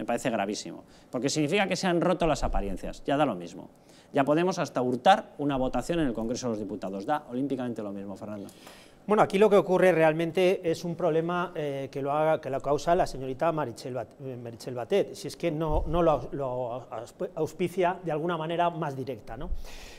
me parece gravísimo, porque significa que se han roto las apariencias, ya da lo mismo. Ya podemos hasta hurtar una votación en el Congreso de los Diputados, da olímpicamente lo mismo, Fernando. Bueno, aquí lo que ocurre realmente es un problema eh, que, lo haga, que lo causa la señorita Marichel, eh, Batet, si es que no, no lo, auspicia de alguna manera más directa. ¿no?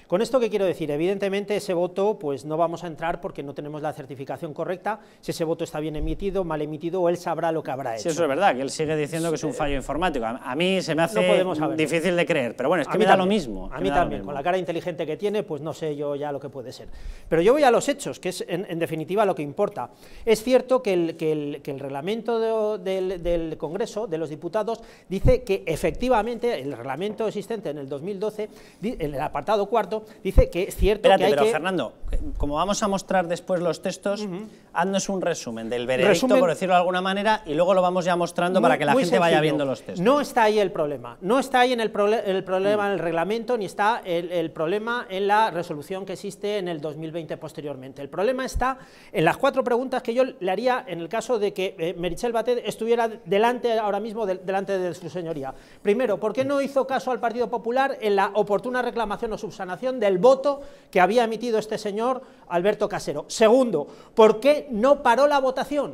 Con esto, ¿qué quiero decir? Evidentemente, ese voto pues no vamos a entrar porque no tenemos la certificación correcta, si ese voto está bien emitido, mal emitido, o él sabrá lo que habrá hecho. Sí, eso es verdad, que él sigue diciendo que es un fallo informático. A mí se me hace difícil de creer, pero bueno, es que a mí me da lo mismo. A mí también, con la cara inteligente que tiene, pues no sé yo ya lo que puede ser. Pero yo voy a los hechos, que es en, en lo que importa. Es cierto que el, el, reglamento del, Congreso de los Diputados dice que efectivamente el reglamento existente en el 2012, en el apartado cuarto, dice que es cierto que hay pero, Fernando, como vamos a mostrar después los textos, haznos un resumen del veredicto, por decirlo de alguna manera, y luego lo vamos ya mostrando para que la gente vaya viendo los textos. No está ahí el problema. No está ahí en el, problema en el mm. reglamento, ni está el, problema en la resolución que existe en el 2020 posteriormente. El problema está en las cuatro preguntas que yo le haría en el caso de que eh, Merichel Batet estuviera delante ahora mismo, delante de su señoría. Primero, ¿por qué no hizo caso al Partido Popular en la oportuna reclamación o subsanación del voto que había emitido este señor Alberto Casero. Segundo, ¿por qué no paró la votación?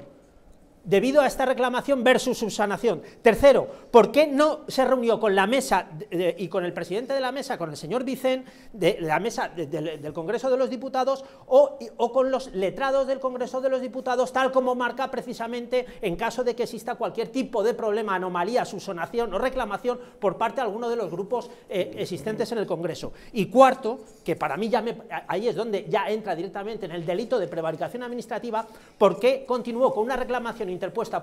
debido a esta reclamación versus subsanación. Tercero, ¿por qué no se reunió con la mesa y con el presidente de la mesa, con el señor Vicent, de la mesa del Congreso de los Diputados o, con los letrados del Congreso de los Diputados, tal como marca precisamente en caso de que exista cualquier tipo de problema, anomalía, subsanación o reclamación por parte de alguno de los grupos eh, existentes en el Congreso? Y cuarto, que para mí ya ahí es donde ya entra directamente en el delito de prevaricación administrativa, ¿por qué continuó con una reclamación interpuesta